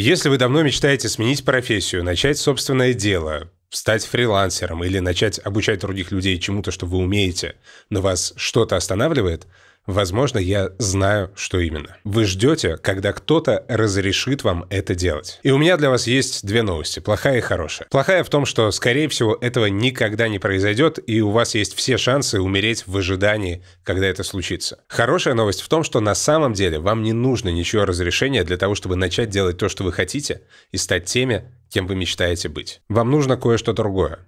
Если вы давно мечтаете сменить профессию, начать собственное дело, стать фрилансером или начать обучать других людей чему-то, что вы умеете, но вас что-то останавливает – Возможно, я знаю, что именно. Вы ждете, когда кто-то разрешит вам это делать. И у меня для вас есть две новости, плохая и хорошая. Плохая в том, что, скорее всего, этого никогда не произойдет, и у вас есть все шансы умереть в ожидании, когда это случится. Хорошая новость в том, что на самом деле вам не нужно ничего разрешения для того, чтобы начать делать то, что вы хотите, и стать теми, кем вы мечтаете быть. Вам нужно кое-что другое.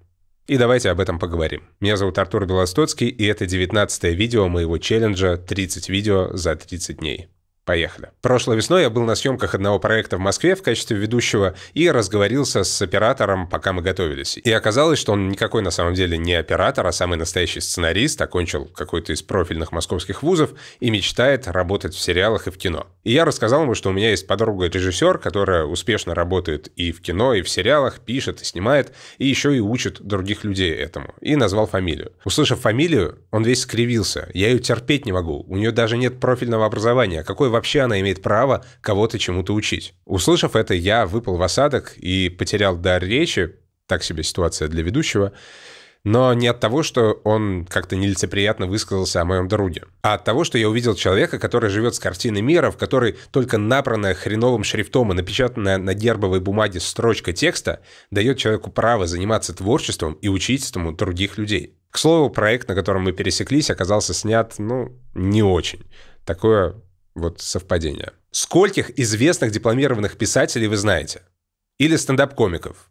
И давайте об этом поговорим. Меня зовут Артур Белостоцкий, и это 19 видео моего челленджа «30 видео за 30 дней». Поехали. Прошлой весной я был на съемках одного проекта в Москве в качестве ведущего и разговорился с оператором, пока мы готовились. И оказалось, что он никакой на самом деле не оператор, а самый настоящий сценарист, окончил какой-то из профильных московских вузов и мечтает работать в сериалах и в кино. И я рассказал ему, что у меня есть подруга-режиссер, которая успешно работает и в кино, и в сериалах, пишет и снимает, и еще и учит других людей этому. И назвал фамилию. Услышав фамилию, он весь скривился. Я ее терпеть не могу. У нее даже нет профильного образования. Какой вообще вообще она имеет право кого-то чему-то учить? Услышав это, я выпал в осадок и потерял дар речи, так себе ситуация для ведущего, но не от того, что он как-то нелицеприятно высказался о моем друге, а от того, что я увидел человека, который живет с картины мира, в которой только набранная хреновым шрифтом и напечатанная на гербовой бумаге строчка текста дает человеку право заниматься творчеством и учить этому других людей. К слову, проект, на котором мы пересеклись, оказался снят, ну, не очень. Такое вот совпадение. Скольких известных дипломированных писателей вы знаете? Или стендап-комиков?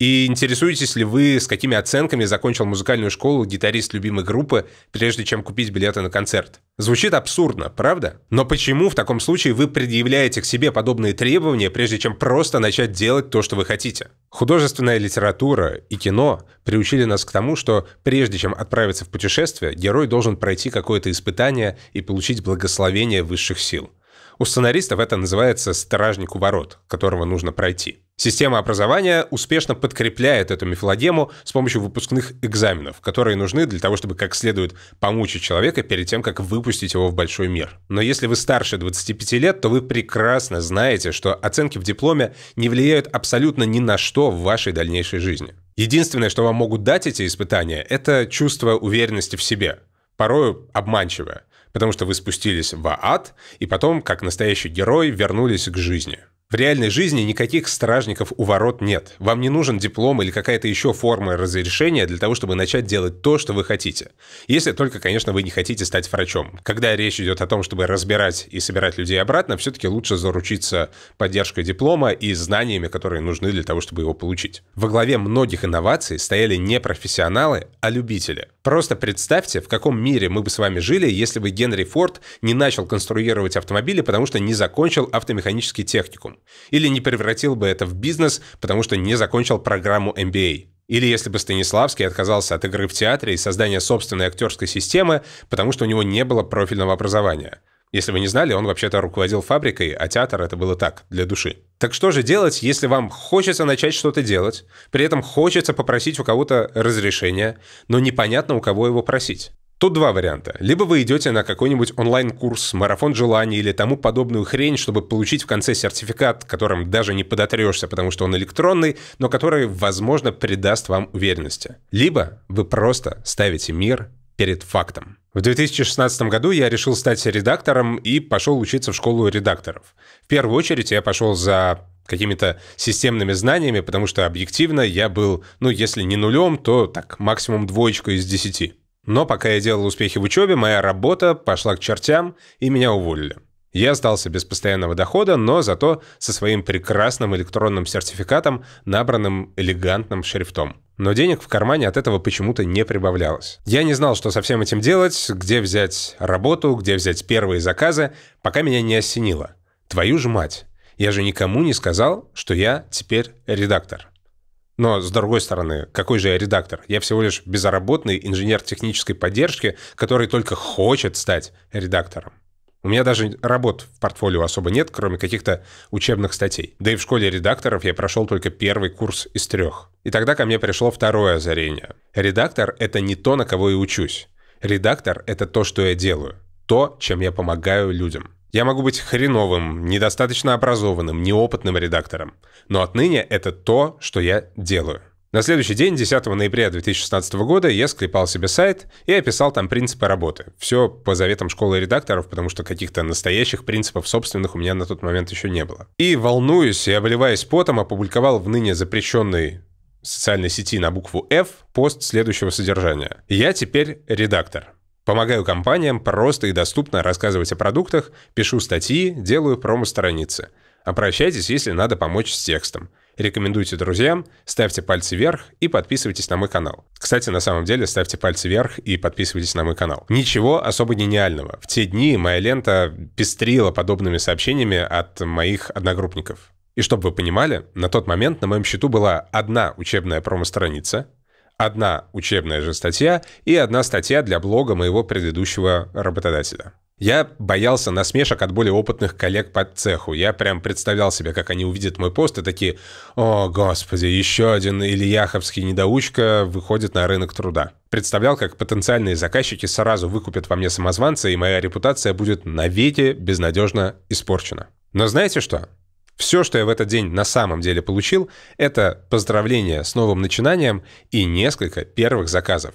И интересуетесь ли вы, с какими оценками закончил музыкальную школу гитарист любимой группы, прежде чем купить билеты на концерт? Звучит абсурдно, правда? Но почему в таком случае вы предъявляете к себе подобные требования, прежде чем просто начать делать то, что вы хотите? Художественная литература и кино приучили нас к тому, что прежде чем отправиться в путешествие, герой должен пройти какое-то испытание и получить благословение высших сил. У сценаристов это называется «стражник у ворот», которого нужно пройти. Система образования успешно подкрепляет эту мифологему с помощью выпускных экзаменов, которые нужны для того, чтобы как следует помучить человека перед тем, как выпустить его в большой мир. Но если вы старше 25 лет, то вы прекрасно знаете, что оценки в дипломе не влияют абсолютно ни на что в вашей дальнейшей жизни. Единственное, что вам могут дать эти испытания, это чувство уверенности в себе, порою обманчивое, потому что вы спустились в ад и потом, как настоящий герой, вернулись к жизни. В реальной жизни никаких стражников у ворот нет. Вам не нужен диплом или какая-то еще форма разрешения для того, чтобы начать делать то, что вы хотите. Если только, конечно, вы не хотите стать врачом. Когда речь идет о том, чтобы разбирать и собирать людей обратно, все-таки лучше заручиться поддержкой диплома и знаниями, которые нужны для того, чтобы его получить. Во главе многих инноваций стояли не профессионалы, а любители. Просто представьте, в каком мире мы бы с вами жили, если бы Генри Форд не начал конструировать автомобили, потому что не закончил автомеханический техникум. Или не превратил бы это в бизнес, потому что не закончил программу MBA. А. Или если бы Станиславский отказался от игры в театре и создания собственной актерской системы, потому что у него не было профильного образования – если вы не знали, он вообще-то руководил фабрикой, а театр это было так, для души. Так что же делать, если вам хочется начать что-то делать, при этом хочется попросить у кого-то разрешения, но непонятно, у кого его просить? Тут два варианта. Либо вы идете на какой-нибудь онлайн-курс, марафон желаний или тому подобную хрень, чтобы получить в конце сертификат, которым даже не подотрешься, потому что он электронный, но который, возможно, придаст вам уверенности. Либо вы просто ставите мир перед фактом. В 2016 году я решил стать редактором и пошел учиться в школу редакторов. В первую очередь я пошел за какими-то системными знаниями, потому что объективно я был, ну, если не нулем, то так максимум двоечка из десяти. Но пока я делал успехи в учебе, моя работа пошла к чертям, и меня уволили. Я остался без постоянного дохода, но зато со своим прекрасным электронным сертификатом, набранным элегантным шрифтом но денег в кармане от этого почему-то не прибавлялось. Я не знал, что со всем этим делать, где взять работу, где взять первые заказы, пока меня не осенило. Твою же мать, я же никому не сказал, что я теперь редактор. Но, с другой стороны, какой же я редактор? Я всего лишь безработный инженер технической поддержки, который только хочет стать редактором. У меня даже работ в портфолио особо нет, кроме каких-то учебных статей. Да и в школе редакторов я прошел только первый курс из трех. И тогда ко мне пришло второе озарение. Редактор — это не то, на кого я учусь. Редактор — это то, что я делаю. То, чем я помогаю людям. Я могу быть хреновым, недостаточно образованным, неопытным редактором. Но отныне это то, что я делаю. На следующий день, 10 ноября 2016 года, я склепал себе сайт и описал там принципы работы. Все по заветам школы редакторов, потому что каких-то настоящих принципов собственных у меня на тот момент еще не было. И волнуюсь и обливаясь потом, опубликовал в ныне запрещенной социальной сети на букву F пост следующего содержания. Я теперь редактор. Помогаю компаниям просто и доступно рассказывать о продуктах, пишу статьи, делаю промо-страницы. Обращайтесь, если надо помочь с текстом. Рекомендуйте друзьям, ставьте пальцы вверх и подписывайтесь на мой канал. Кстати, на самом деле, ставьте пальцы вверх и подписывайтесь на мой канал. Ничего особо гениального. В те дни моя лента пестрила подобными сообщениями от моих одногруппников. И чтобы вы понимали, на тот момент на моем счету была одна учебная промо-страница, одна учебная же статья и одна статья для блога моего предыдущего работодателя. Я боялся насмешек от более опытных коллег по цеху. Я прям представлял себе, как они увидят мой пост и такие «О, господи, еще один Ильяховский недоучка выходит на рынок труда». Представлял, как потенциальные заказчики сразу выкупят во мне самозванца, и моя репутация будет навеки безнадежно испорчена. Но знаете что? Все, что я в этот день на самом деле получил, это поздравление с новым начинанием и несколько первых заказов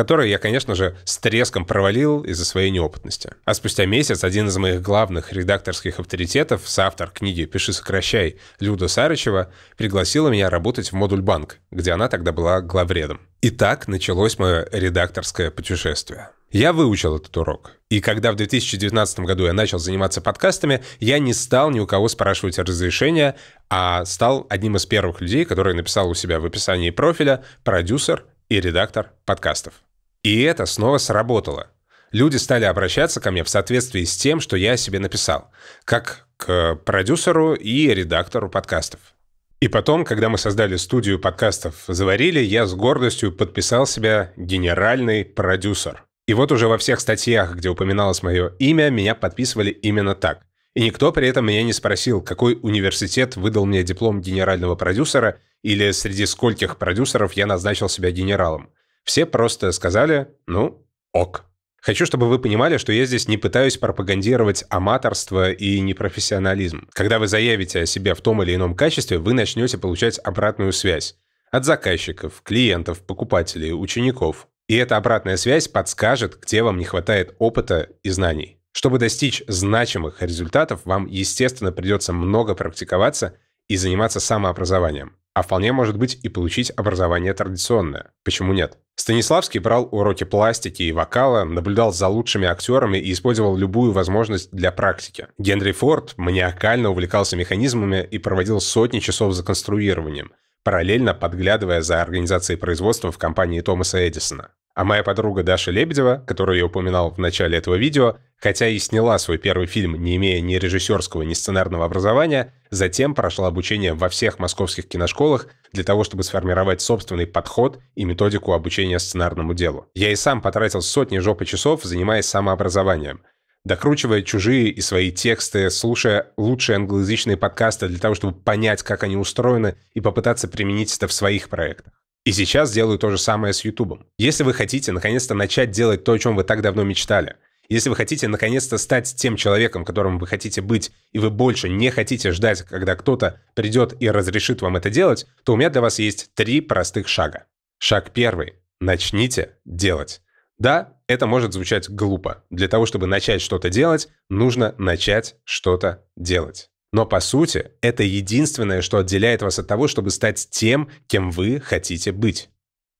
которую я, конечно же, с треском провалил из-за своей неопытности. А спустя месяц один из моих главных редакторских авторитетов, соавтор книги «Пиши, сокращай» Люда Сарычева, пригласила меня работать в модуль банк, где она тогда была главредом. И так началось мое редакторское путешествие. Я выучил этот урок. И когда в 2019 году я начал заниматься подкастами, я не стал ни у кого спрашивать разрешения, а стал одним из первых людей, который написал у себя в описании профиля продюсер и редактор подкастов. И это снова сработало. Люди стали обращаться ко мне в соответствии с тем, что я себе написал, как к продюсеру и редактору подкастов. И потом, когда мы создали студию подкастов «Заварили», я с гордостью подписал себя «генеральный продюсер». И вот уже во всех статьях, где упоминалось мое имя, меня подписывали именно так. И никто при этом меня не спросил, какой университет выдал мне диплом генерального продюсера или среди скольких продюсеров я назначил себя генералом. Все просто сказали, ну, ок. Хочу, чтобы вы понимали, что я здесь не пытаюсь пропагандировать аматорство и непрофессионализм. Когда вы заявите о себе в том или ином качестве, вы начнете получать обратную связь от заказчиков, клиентов, покупателей, учеников. И эта обратная связь подскажет, где вам не хватает опыта и знаний. Чтобы достичь значимых результатов, вам, естественно, придется много практиковаться и заниматься самообразованием а вполне может быть и получить образование традиционное. Почему нет? Станиславский брал уроки пластики и вокала, наблюдал за лучшими актерами и использовал любую возможность для практики. Генри Форд маниакально увлекался механизмами и проводил сотни часов за конструированием, параллельно подглядывая за организацией производства в компании Томаса Эдисона. А моя подруга Даша Лебедева, которую я упоминал в начале этого видео, хотя и сняла свой первый фильм, не имея ни режиссерского, ни сценарного образования, затем прошла обучение во всех московских киношколах для того, чтобы сформировать собственный подход и методику обучения сценарному делу. Я и сам потратил сотни жопы часов, занимаясь самообразованием докручивая чужие и свои тексты, слушая лучшие англоязычные подкасты для того, чтобы понять, как они устроены, и попытаться применить это в своих проектах. И сейчас делаю то же самое с YouTube. Если вы хотите наконец-то начать делать то, о чем вы так давно мечтали, если вы хотите наконец-то стать тем человеком, которым вы хотите быть, и вы больше не хотите ждать, когда кто-то придет и разрешит вам это делать, то у меня для вас есть три простых шага. Шаг первый. Начните делать. Да, это может звучать глупо. Для того, чтобы начать что-то делать, нужно начать что-то делать. Но по сути, это единственное, что отделяет вас от того, чтобы стать тем, кем вы хотите быть.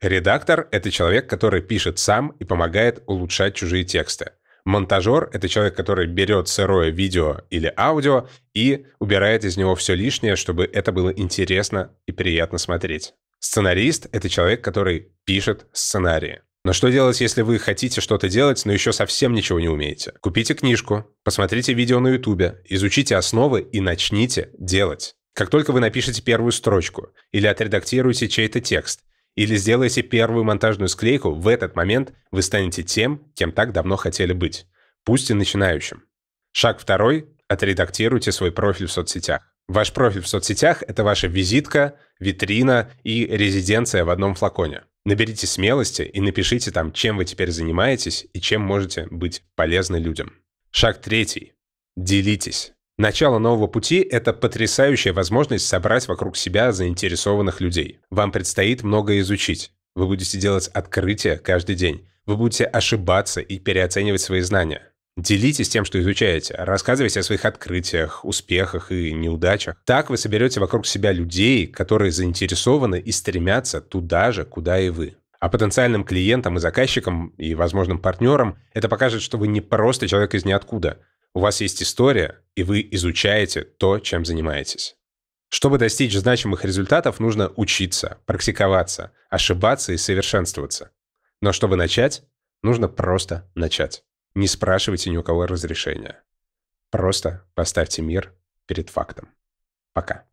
Редактор — это человек, который пишет сам и помогает улучшать чужие тексты. Монтажер — это человек, который берет сырое видео или аудио и убирает из него все лишнее, чтобы это было интересно и приятно смотреть. Сценарист — это человек, который пишет сценарии. Но что делать, если вы хотите что-то делать, но еще совсем ничего не умеете? Купите книжку, посмотрите видео на ютубе, изучите основы и начните делать. Как только вы напишете первую строчку, или отредактируете чей-то текст, или сделаете первую монтажную склейку, в этот момент вы станете тем, кем так давно хотели быть, пусть и начинающим. Шаг второй – отредактируйте свой профиль в соцсетях. Ваш профиль в соцсетях – это ваша визитка, витрина и резиденция в одном флаконе. Наберите смелости и напишите там, чем вы теперь занимаетесь и чем можете быть полезны людям. Шаг третий. Делитесь. Начало нового пути — это потрясающая возможность собрать вокруг себя заинтересованных людей. Вам предстоит многое изучить. Вы будете делать открытия каждый день. Вы будете ошибаться и переоценивать свои знания. Делитесь тем, что изучаете, рассказывайте о своих открытиях, успехах и неудачах. Так вы соберете вокруг себя людей, которые заинтересованы и стремятся туда же, куда и вы. А потенциальным клиентам и заказчикам и возможным партнерам это покажет, что вы не просто человек из ниоткуда. У вас есть история, и вы изучаете то, чем занимаетесь. Чтобы достичь значимых результатов, нужно учиться, практиковаться, ошибаться и совершенствоваться. Но чтобы начать, нужно просто начать. Не спрашивайте ни у кого разрешения. Просто поставьте мир перед фактом. Пока.